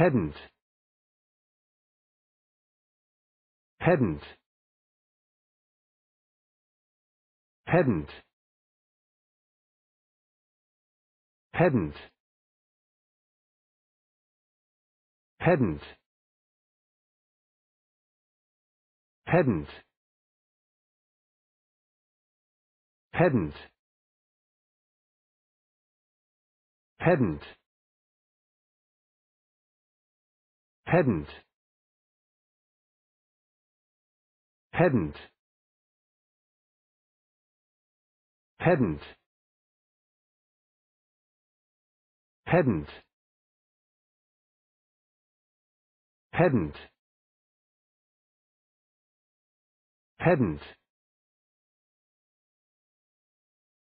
Pedant. Pedant. Pedant. Pedant. Pedant. Pedant. Pedant. Pedant. Pedant. Pedant. Pedant. Pedant. Pedant. Pedant.